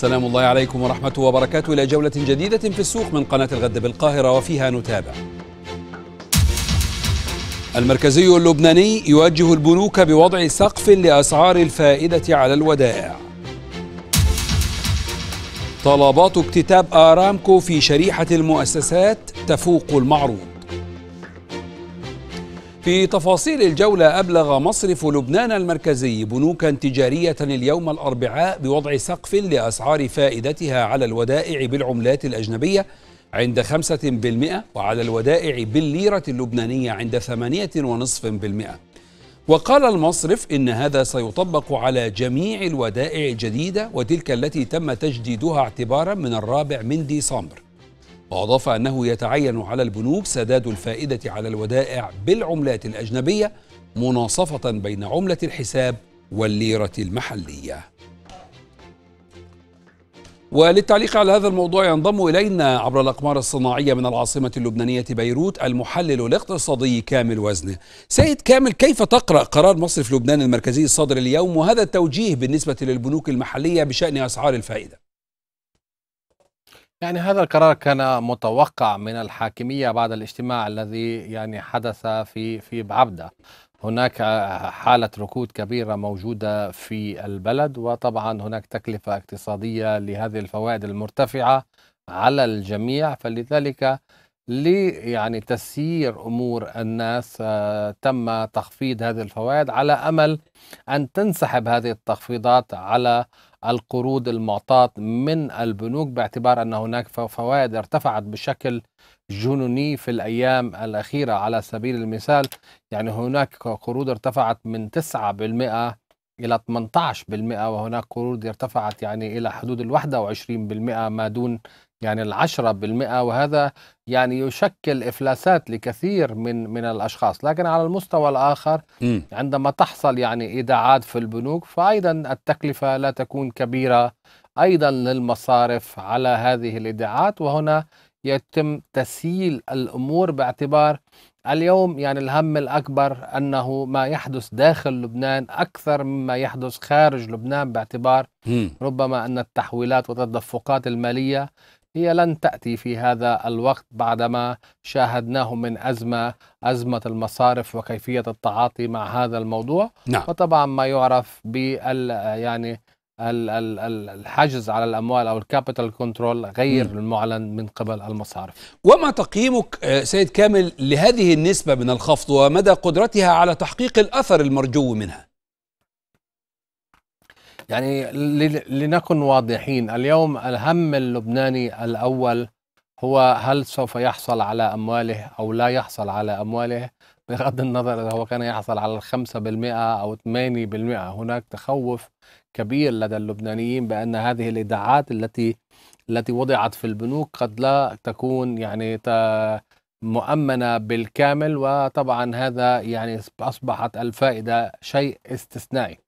سلام الله عليكم ورحمته وبركاته إلى جولة جديدة في السوق من قناة الغد بالقاهرة وفيها نتابع المركزي اللبناني يوجه البنوك بوضع سقف لأسعار الفائدة على الودائع طلبات اكتتاب آرامكو في شريحة المؤسسات تفوق المعروض في تفاصيل الجولة أبلغ مصرف لبنان المركزي بنوكا تجارية اليوم الأربعاء بوضع سقف لأسعار فائدتها على الودائع بالعملات الأجنبية عند 5% وعلى الودائع بالليرة اللبنانية عند 8.5% وقال المصرف إن هذا سيطبق على جميع الودائع الجديدة وتلك التي تم تجديدها اعتبارا من الرابع من ديسمبر وأضاف أنه يتعين على البنوك سداد الفائدة على الودائع بالعملات الأجنبية مناصفة بين عملة الحساب والليرة المحلية وللتعليق على هذا الموضوع ينضم إلينا عبر الأقمار الصناعية من العاصمة اللبنانية بيروت المحلل الاقتصادي كامل وزنه سيد كامل كيف تقرأ قرار مصرف لبنان المركزي الصادر اليوم وهذا التوجيه بالنسبة للبنوك المحلية بشأن أسعار الفائدة يعني هذا القرار كان متوقع من الحاكمية بعد الاجتماع الذي يعني حدث في في بعبدة هناك حالة ركود كبيرة موجودة في البلد وطبعا هناك تكلفة اقتصادية لهذه الفوائد المرتفعة على الجميع فلذلك لي يعني تسيير امور الناس آه، تم تخفيض هذه الفوائد على امل ان تنسحب هذه التخفيضات على القروض المعطاة من البنوك باعتبار أن هناك فوائد ارتفعت بشكل جنوني في الأيام الأخيرة على سبيل المثال يعني هناك قروض ارتفعت من 9% إلى 18% وهناك قروض ارتفعت يعني إلى حدود ال 21% ما دون يعني العشرة بالمئة وهذا يعني يشكل إفلاسات لكثير من من الأشخاص لكن على المستوى الآخر م. عندما تحصل يعني إيداعات في البنوك فأيضا التكلفة لا تكون كبيرة أيضا للمصارف على هذه الإيداعات وهنا يتم تسييل الأمور باعتبار اليوم يعني الهم الأكبر أنه ما يحدث داخل لبنان أكثر مما يحدث خارج لبنان باعتبار م. ربما أن التحويلات والتدفقات المالية هي لن تأتي في هذا الوقت بعدما شاهدناه من أزمة أزمة المصارف وكيفية التعاطي مع هذا الموضوع نعم. وطبعا ما يعرف بال يعني الحجز على الاموال او الكابيتال كنترول غير م. المعلن من قبل المصارف. وما تقييمك آه، سيد كامل لهذه النسبه من الخفض ومدى قدرتها على تحقيق الاثر المرجو منها؟ يعني لنكن واضحين اليوم الهم اللبناني الأول هو هل سوف يحصل على أمواله أو لا يحصل على أمواله بغض النظر إذا هو كان يحصل على الخمسة بالمئة أو 8% هناك تخوف كبير لدى اللبنانيين بأن هذه الإدعاءات التي التي وضعت في البنوك قد لا تكون يعني مؤمنة بالكامل وطبعا هذا يعني أصبحت الفائدة شيء استثنائي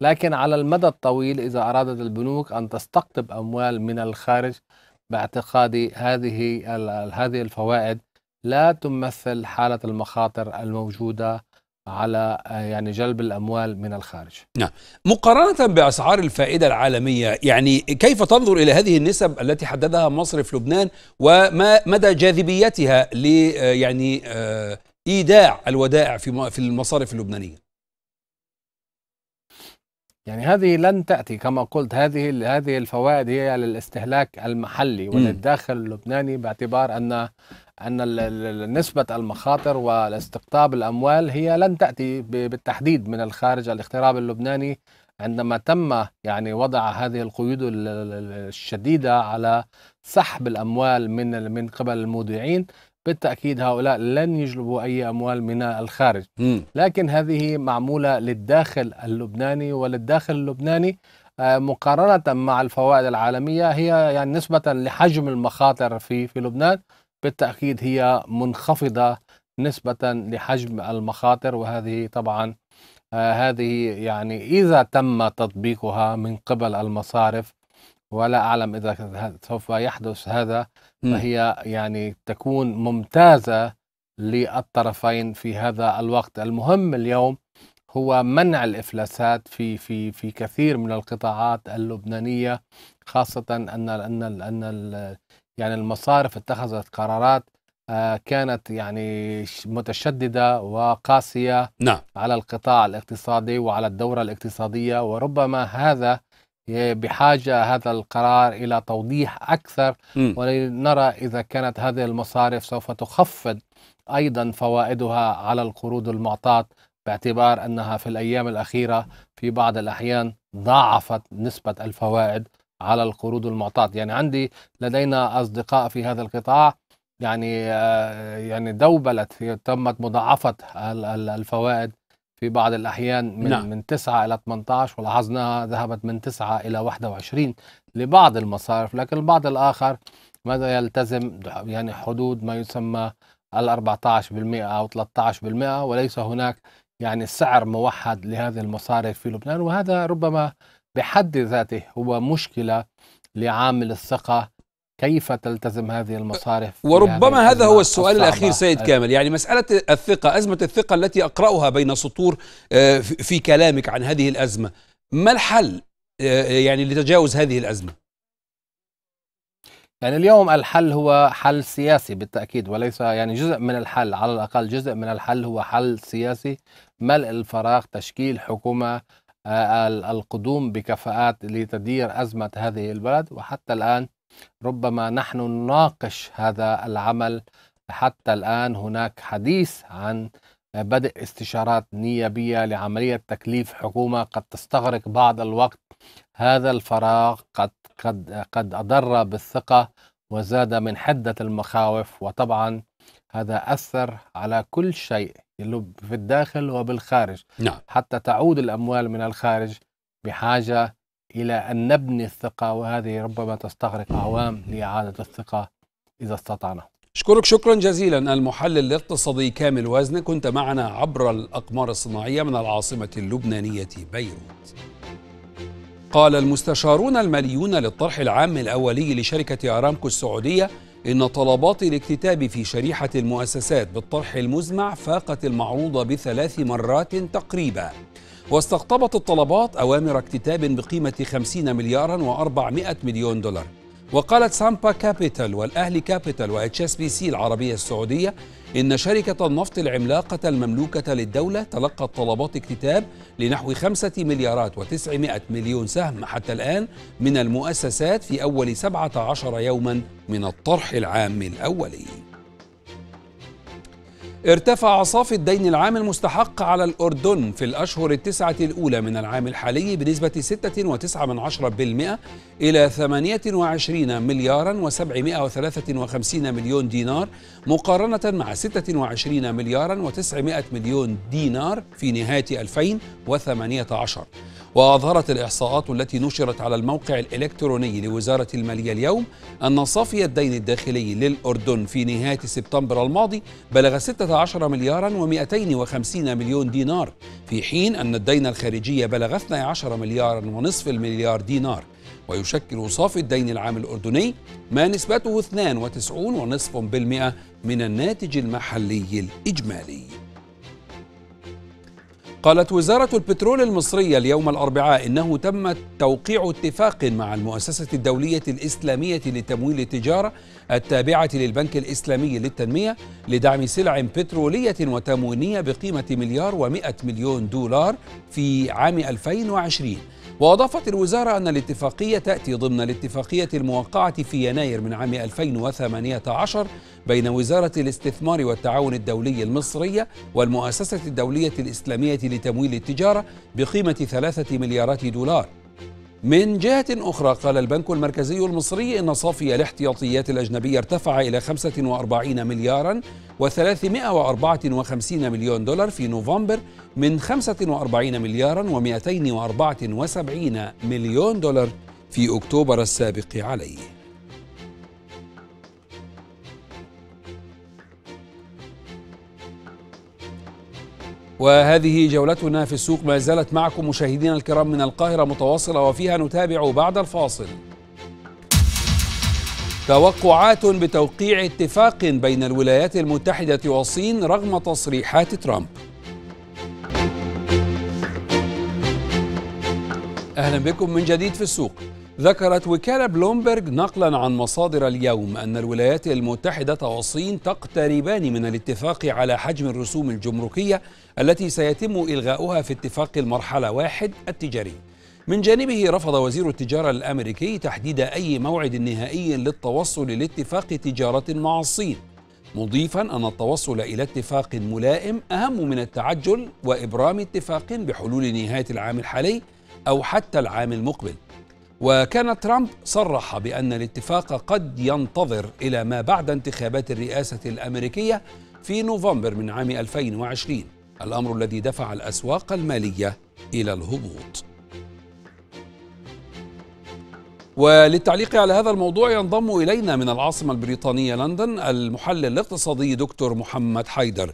لكن على المدى الطويل إذا أرادت البنوك أن تستقطب أموال من الخارج باعتقادي هذه هذه الفوائد لا تمثل حالة المخاطر الموجودة على يعني جلب الأموال من الخارج نعم مقارنة بأسعار الفائدة العالمية يعني كيف تنظر إلى هذه النسب التي حددها مصرف لبنان وما مدى جاذبيتها ل يعني آه، إيداع الودائع في المصارف اللبنانية يعني هذه لن تأتي كما قلت هذه هذه الفوائد هي للاستهلاك المحلي وللداخل اللبناني باعتبار أن أن نسبة المخاطر والاستقطاب الأموال هي لن تأتي بالتحديد من الخارج الاقتراب اللبناني عندما تم يعني وضع هذه القيود الشديدة على سحب الأموال من من قبل المودعين بالتأكيد هؤلاء لن يجلبوا أي أموال من الخارج م. لكن هذه معمولة للداخل اللبناني وللداخل اللبناني آه، مقارنة مع الفوائد العالمية هي يعني نسبة لحجم المخاطر في في لبنان بالتأكيد هي منخفضة نسبة لحجم المخاطر وهذه طبعا آه، هذه يعني إذا تم تطبيقها من قبل المصارف ولا أعلم إذا سوف يحدث هذا فهي يعني تكون ممتازة للطرفين في هذا الوقت المهم اليوم هو منع الافلاسات في في في كثير من القطاعات اللبنانيه خاصه ان ان ان يعني المصارف اتخذت قرارات آه، كانت يعني متشدده وقاسيه نعم. على القطاع الاقتصادي وعلى الدوره الاقتصاديه وربما هذا بحاجة هذا القرار إلى توضيح أكثر ولنرى إذا كانت هذه المصارف سوف تخفض أيضا فوائدها على القروض المعطاة باعتبار أنها في الأيام الأخيرة في بعض الأحيان ضاعفت نسبة الفوائد على القروض المعطاة يعني عندي لدينا أصدقاء في هذا القطاع يعني آه، يعني دوبلت تمت مضاعفة الفوائد في بعض الأحيان من, نعم. من 9 إلى 18 ولاحظناها ذهبت من 9 إلى 21 لبعض المصارف لكن البعض الآخر ماذا يلتزم يعني حدود ما يسمى ال 14% أو 13% وليس هناك يعني سعر موحد لهذه المصارف في لبنان وهذا ربما بحد ذاته هو مشكلة لعامل الثقة كيف تلتزم هذه المصارف وربما هذا هو السؤال الاخير سيد كامل يعني مساله الثقه ازمه الثقه التي اقراها بين سطور آه، في كلامك عن هذه الازمه ما الحل آه، يعني لتجاوز هذه الازمه يعني اليوم الحل هو حل سياسي بالتاكيد وليس يعني جزء من الحل على الاقل جزء من الحل هو حل سياسي ملء الفراغ تشكيل حكومه آه، القدوم بكفاءات لتدير ازمه هذه البلد وحتى الان ربما نحن نناقش هذا العمل حتى الآن هناك حديث عن بدء استشارات نيابية لعملية تكليف حكومة قد تستغرق بعض الوقت هذا الفراغ قد قد قد أضر بالثقة وزاد من حدة المخاوف وطبعا هذا أثر على كل شيء في الداخل وبالخارج نعم. حتى تعود الأموال من الخارج بحاجة إلى أن نبني الثقة وهذه ربما تستغرق أعوام لإعادة الثقة إذا استطعنا أشكرك شكرا جزيلا المحلل الاقتصادي كامل وزن كنت معنا عبر الأقمار الصناعية من العاصمة اللبنانية بيروت قال المستشارون الماليون للطرح العام الأولي لشركة أرامكو السعودية إن طلبات الاكتتاب في شريحة المؤسسات بالطرح المزمع فاقت المعروضة بثلاث مرات تقريبا واستقطبت الطلبات أوامر اكتتاب بقيمة 50 مليارا و400 مليون دولار وقالت سامبا كابيتال والأهلي كابيتال واتش اس بي سي العربية السعودية إن شركة النفط العملاقة المملوكة للدولة تلقت طلبات اكتتاب لنحو خمسة مليارات وتسعمائة مليون سهم حتى الآن من المؤسسات في أول سبعة عشر يوما من الطرح العام الأولي ارتفع صافي الدين العام المستحق على الأردن في الأشهر التسعة الأولى من العام الحالي بنسبة 6.9% إلى 28 مليارا و753 مليون دينار مقارنة مع 26 مليارا و900 مليون دينار في نهاية 2018 وأظهرت الإحصاءات التي نشرت على الموقع الإلكتروني لوزارة المالية اليوم أن صافي الدين الداخلي للأردن في نهاية سبتمبر الماضي بلغ 16 مليارا و250 مليون دينار في حين أن الدين الخارجي بلغ 12 مليارا ونصف المليار دينار ويشكل صافي الدين العام الأردني ما نسبته 92.5% من الناتج المحلي الإجمالي قالت وزارة البترول المصرية اليوم الأربعاء إنه تم توقيع اتفاق مع المؤسسة الدولية الإسلامية لتمويل التجارة التابعة للبنك الإسلامي للتنمية لدعم سلع بترولية وتموينية بقيمة مليار ومئة مليون دولار في عام 2020 وأضافت الوزارة أن الاتفاقية تأتي ضمن الاتفاقية الموقعة في يناير من عام 2018 بين وزارة الاستثمار والتعاون الدولي المصرية والمؤسسة الدولية الإسلامية لتمويل التجارة بقيمة ثلاثة مليارات دولار من جهة أخرى قال البنك المركزي المصري إن صافي الاحتياطيات الأجنبية ارتفع إلى 45 مليارا و354 مليون دولار في نوفمبر من 45 مليارا و274 مليون دولار في أكتوبر السابق عليه وهذه جولتنا في السوق ما زالت معكم مشاهدينا الكرام من القاهرة متواصلة وفيها نتابع بعد الفاصل توقعات بتوقيع اتفاق بين الولايات المتحدة والصين رغم تصريحات ترامب أهلا بكم من جديد في السوق ذكرت وكالة بلومبرج نقلا عن مصادر اليوم أن الولايات المتحدة والصين تقتربان من الاتفاق على حجم الرسوم الجمركية التي سيتم إلغاؤها في اتفاق المرحلة واحد التجاري من جانبه رفض وزير التجارة الأمريكي تحديد أي موعد نهائي للتوصل لاتفاق تجارة مع الصين مضيفا أن التوصل إلى اتفاق ملائم أهم من التعجل وإبرام اتفاق بحلول نهاية العام الحالي أو حتى العام المقبل وكان ترامب صرح بأن الاتفاق قد ينتظر إلى ما بعد انتخابات الرئاسة الأمريكية في نوفمبر من عام 2020 الأمر الذي دفع الأسواق المالية إلى الهبوط وللتعليق على هذا الموضوع ينضم إلينا من العاصمة البريطانية لندن المحلل الاقتصادي دكتور محمد حيدر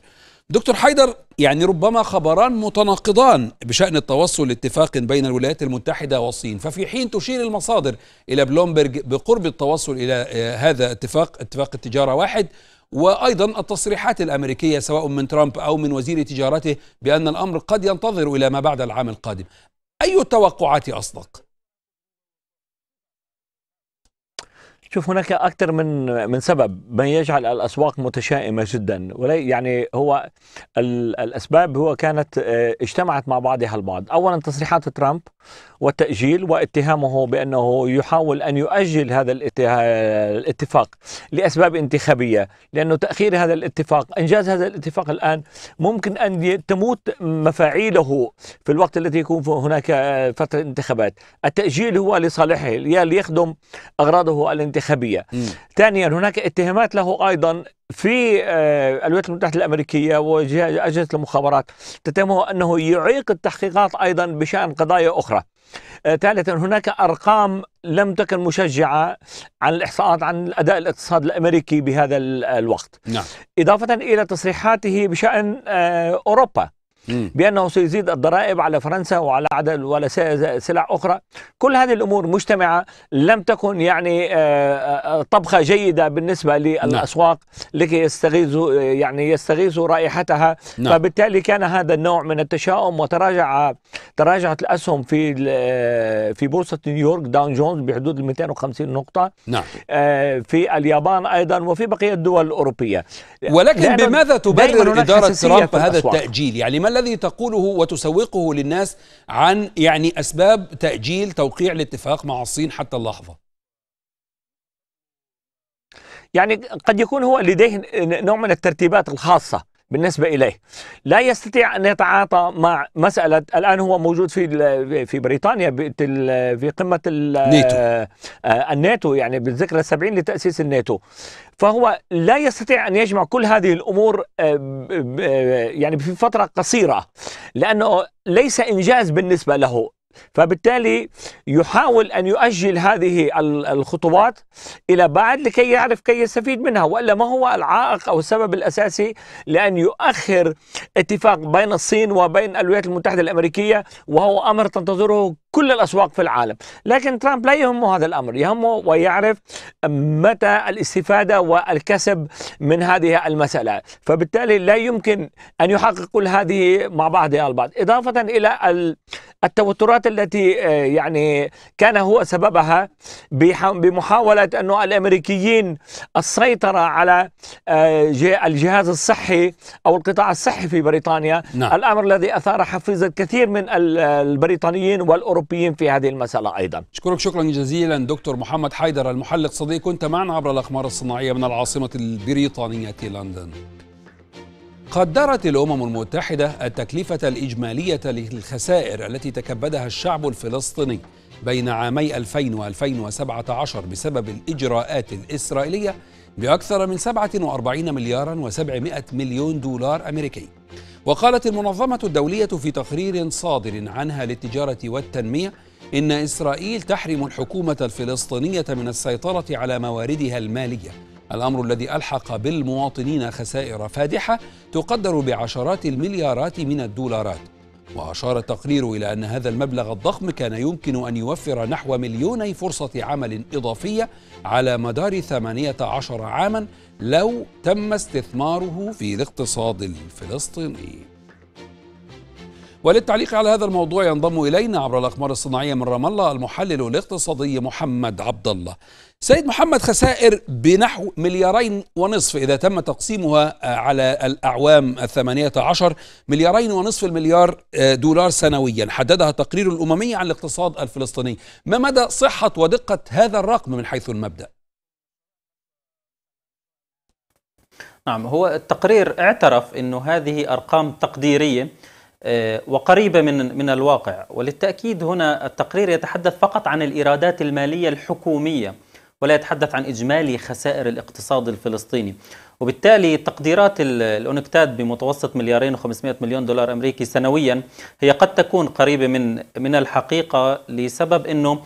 دكتور حيدر يعني ربما خبران متناقضان بشأن التوصل لاتفاق بين الولايات المتحدة والصين ففي حين تشير المصادر إلى بلومبرج بقرب التوصل إلى آه، هذا اتفاق اتفاق التجارة واحد وايضا التصريحات الامريكيه سواء من ترامب او من وزير تجارته بان الامر قد ينتظر الى ما بعد العام القادم. اي التوقعات اصدق؟ شوف هناك اكثر من من سبب ما يجعل الاسواق متشائمه جدا يعني هو الاسباب هو كانت آه، اجتمعت مع بعضها البعض اولا تصريحات ترامب والتاجيل واتهامه بانه يحاول ان يؤجل هذا الاتفاق لاسباب انتخابيه لانه تاخير هذا الاتفاق انجاز هذا الاتفاق الان ممكن ان تموت مفاعيله في الوقت الذي يكون هناك آه، فتره انتخابات التاجيل هو لصالحه ليخدم اغراضه الانتخابيه الانتخابيه. ثانيا هناك اتهامات له ايضا في آه، الولايات المتحده الامريكيه واجهزه المخابرات تتهمه انه يعيق التحقيقات ايضا بشان قضايا اخرى. آه، ثالثا هناك ارقام لم تكن مشجعه عن الاحصاءات عن الاداء الاقتصاد الامريكي بهذا الوقت. نعم. اضافه الى تصريحاته بشان آه، اوروبا. بأنه سيزيد الضرائب على فرنسا وعلى عدد ولا سلع أخرى كل هذه الأمور مجتمعة لم تكن يعني آه، آه، آه، طبخة جيدة بالنسبة للأسواق نعم. لكي يستغيثوا يعني يستغيثوا رائحتها نعم. فبالتالي كان هذا النوع من التشاؤم وتراجع تراجعت الأسهم في في بورصة نيويورك داون جونز بحدود ال 250 نقطة نعم. في اليابان أيضا وفي بقية الدول الأوروبية ولكن بماذا تبرر إدارة ترامب هذا التأجيل يعني ما الذي تقوله وتسوقه للناس عن يعني أسباب تأجيل توقيع الاتفاق مع الصين حتى اللحظة يعني قد يكون هو لديه نوع من الترتيبات الخاصة بالنسبة إليه لا يستطيع أن يتعاطى مع مسألة الآن هو موجود في في بريطانيا في قمة الناتو آه، الناتو يعني بالذكرى السبعين لتأسيس الناتو فهو لا يستطيع أن يجمع كل هذه الأمور آه، آه، يعني في فترة قصيرة لأنه ليس إنجاز بالنسبة له فبالتالي يحاول أن يؤجل هذه الخطوات إلى بعد لكي يعرف كي يستفيد منها وإلا ما هو العائق أو السبب الأساسي لأن يؤخر اتفاق بين الصين وبين الولايات المتحدة الأمريكية وهو أمر تنتظره كل الأسواق في العالم لكن ترامب لا يهمه هذا الأمر يهمه ويعرف متى الاستفادة والكسب من هذه المسألة فبالتالي لا يمكن أن يحقق كل هذه مع بعضها البعض إضافة إلى التوترات التي آه، يعني كان هو سببها بمحاولة أنه الأمريكيين السيطرة على آه، الجهاز الصحي أو القطاع الصحي في بريطانيا نعم. الأمر الذي أثار حفيظة الكثير من البريطانيين والأوروبيين الأوروبيين في هذه المسألة أيضا أشكرك شكرا جزيلا دكتور محمد حيدر المحلق صديق كنت معنا عبر الأخبار الصناعية من العاصمة البريطانية لندن قدرت الأمم المتحدة التكلفة الإجمالية للخسائر التي تكبدها الشعب الفلسطيني بين عامي 2000 و 2017 بسبب الإجراءات الإسرائيلية بأكثر من 47 مليارا و700 مليون دولار أمريكي وقالت المنظمة الدولية في تقرير صادر عنها للتجارة والتنمية إن إسرائيل تحرم الحكومة الفلسطينية من السيطرة على مواردها المالية الأمر الذي ألحق بالمواطنين خسائر فادحة تقدر بعشرات المليارات من الدولارات وأشار التقرير إلى أن هذا المبلغ الضخم كان يمكن أن يوفر نحو مليوني فرصة عمل إضافية على مدار 18 عاما لو تم استثماره في الاقتصاد الفلسطيني وللتعليق على هذا الموضوع ينضم إلينا عبر الأقمار الصناعية من رام الله المحلل الاقتصادي محمد عبد الله سيد محمد خسائر بنحو مليارين ونصف إذا تم تقسيمها آه، على الأعوام الثمانية عشر مليارين ونصف المليار آه، دولار سنويا حددها التقرير الأممي عن الاقتصاد الفلسطيني ما مدى صحة ودقة هذا الرقم من حيث المبدأ؟ نعم هو التقرير اعترف أنه هذه أرقام تقديرية آه، وقريبة من من الواقع وللتأكيد هنا التقرير يتحدث فقط عن الإيرادات المالية الحكومية ولا يتحدث عن إجمالي خسائر الاقتصاد الفلسطيني وبالتالي تقديرات الأونكتاد بمتوسط مليارين و500 مليون دولار أمريكي سنويا هي قد تكون قريبة من من الحقيقة لسبب أنه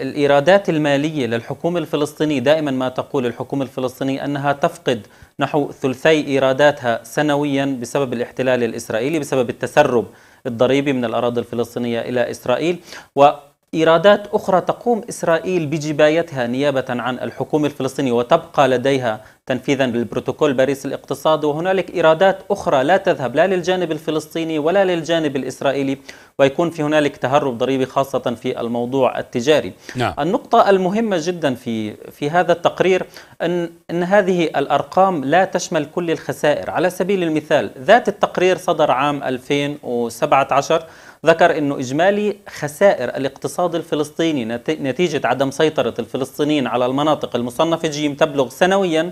الإيرادات المالية للحكومة الفلسطينية دائما ما تقول الحكومة الفلسطينية أنها تفقد نحو ثلثي إيراداتها سنويا بسبب الاحتلال الإسرائيلي بسبب التسرب الضريبي من الأراضي الفلسطينية إلى إسرائيل و إيرادات أخرى تقوم إسرائيل بجبايتها نيابة عن الحكومة الفلسطينية وتبقى لديها تنفيذا للبروتوكول باريس الاقتصادي وهنالك إيرادات أخرى لا تذهب لا للجانب الفلسطيني ولا للجانب الإسرائيلي ويكون في هنالك تهرب ضريبي خاصة في الموضوع التجاري نعم. النقطة المهمة جدا في في هذا التقرير أن, أن هذه الأرقام لا تشمل كل الخسائر على سبيل المثال ذات التقرير صدر عام 2017 ذكر أنه إجمالي خسائر الاقتصاد الفلسطيني نتيجة عدم سيطرة الفلسطينيين على المناطق المصنفة جيم تبلغ سنويا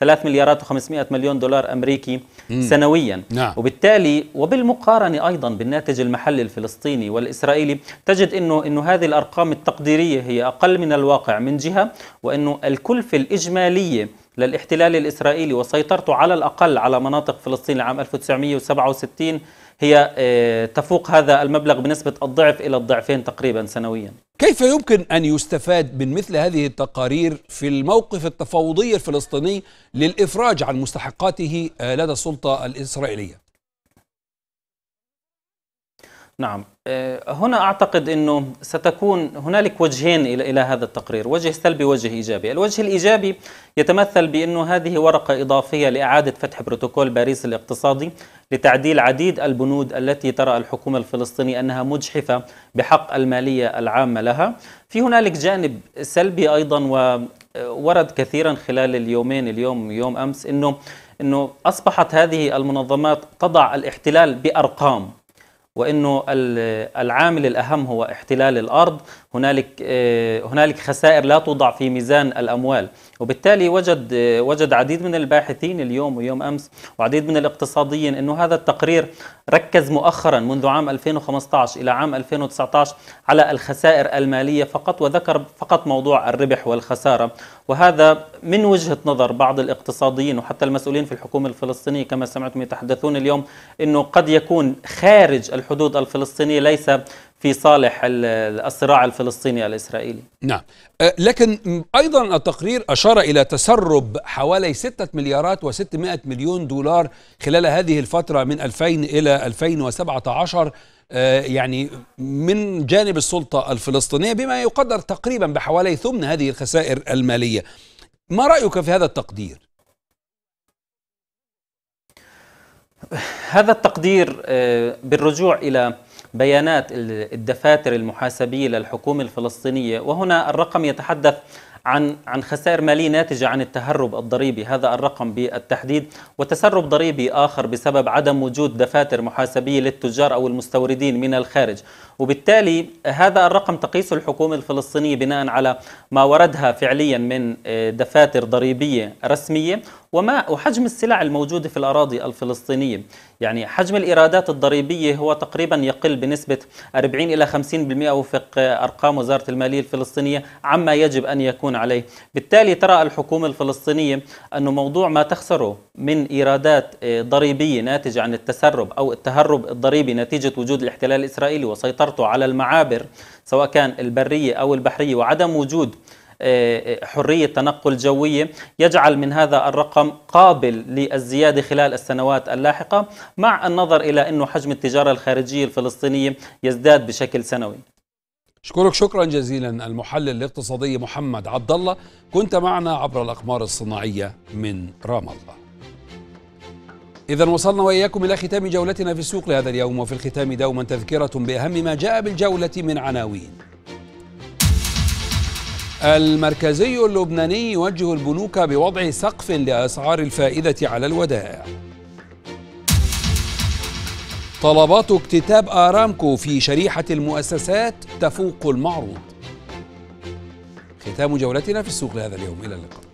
3 مليارات و500 مليون دولار أمريكي مم. سنويا نعم. وبالتالي وبالمقارنة أيضا بالناتج المحلي الفلسطيني والإسرائيلي تجد أنه, أنه هذه الأرقام التقديرية هي أقل من الواقع من جهة وأنه الكلفة الإجمالية للاحتلال الإسرائيلي وسيطرته على الأقل على مناطق فلسطين لعام 1967 هي آه، تفوق هذا المبلغ بنسبة الضعف إلى الضعفين تقريبا سنويا كيف يمكن أن يستفاد من مثل هذه التقارير في الموقف التفاوضي الفلسطيني للإفراج عن مستحقاته آه، لدى السلطة الإسرائيلية؟ نعم آه، هنا أعتقد أنه ستكون هنالك وجهين إلى هذا التقرير وجه سلبي وجه إيجابي الوجه الإيجابي يتمثل بأنه هذه ورقة إضافية لإعادة فتح بروتوكول باريس الاقتصادي لتعديل عديد البنود التي ترى الحكومة الفلسطينية أنها مجحفة بحق المالية العامة لها في هنالك جانب سلبي أيضا وورد كثيرا خلال اليومين اليوم يوم أمس أنه أنه أصبحت هذه المنظمات تضع الاحتلال بأرقام وانه العامل الاهم هو احتلال الارض هنالك آه، هنالك خسائر لا توضع في ميزان الاموال وبالتالي وجد وجد عديد من الباحثين اليوم ويوم امس وعديد من الاقتصاديين انه هذا التقرير ركز مؤخرا منذ عام 2015 الى عام 2019 على الخسائر الماليه فقط وذكر فقط موضوع الربح والخساره وهذا من وجهه نظر بعض الاقتصاديين وحتى المسؤولين في الحكومه الفلسطينيه كما سمعتم يتحدثون اليوم انه قد يكون خارج الحدود الفلسطينيه ليس في صالح الصراع الفلسطيني الإسرائيلي نعم أه، لكن أيضا التقرير أشار إلى تسرب حوالي 6 مليارات و600 مليون دولار خلال هذه الفترة من 2000 إلى 2017 أه، يعني من جانب السلطة الفلسطينية بما يقدر تقريبا بحوالي ثمن هذه الخسائر المالية ما رأيك في هذا التقدير؟ هذا التقدير أه، بالرجوع إلى بيانات الدفاتر المحاسبية للحكومة الفلسطينية وهنا الرقم يتحدث عن عن خسائر مالية ناتجة عن التهرب الضريبي هذا الرقم بالتحديد وتسرب ضريبي آخر بسبب عدم وجود دفاتر محاسبية للتجار أو المستوردين من الخارج وبالتالي هذا الرقم تقيسه الحكومة الفلسطينية بناء على ما وردها فعليا من آه، دفاتر ضريبية رسمية وما وحجم السلع الموجودة في الأراضي الفلسطينية يعني حجم الإيرادات الضريبية هو تقريبا يقل بنسبة 40 إلى 50% وفق أرقام وزارة المالية الفلسطينية عما يجب أن يكون عليه بالتالي ترى الحكومة الفلسطينية انه موضوع ما تخسره من إيرادات آه، ضريبية ناتجة عن التسرب أو التهرب الضريبي نتيجة وجود الاحتلال الإسرائيلي وسيطرته على المعابر سواء كان البرية أو البحرية وعدم وجود آه، آه، حرية تنقل جوية يجعل من هذا الرقم قابل للزيادة خلال السنوات اللاحقة مع النظر إلى أنه حجم التجارة الخارجية الفلسطينية يزداد بشكل سنوي أشكرك شكرا جزيلا المحلل الاقتصادي محمد عبد الله كنت معنا عبر الأقمار الصناعية من رام الله إذا وصلنا وإياكم إلى ختام جولتنا في السوق لهذا اليوم وفي الختام دوما تذكرة بأهم ما جاء بالجولة من عناوين المركزي اللبناني يوجه البنوك بوضع سقف لأسعار الفائدة على الودائع طلبات اكتتاب آرامكو في شريحة المؤسسات تفوق المعروض ختام جولتنا في السوق لهذا اليوم إلى اللقاء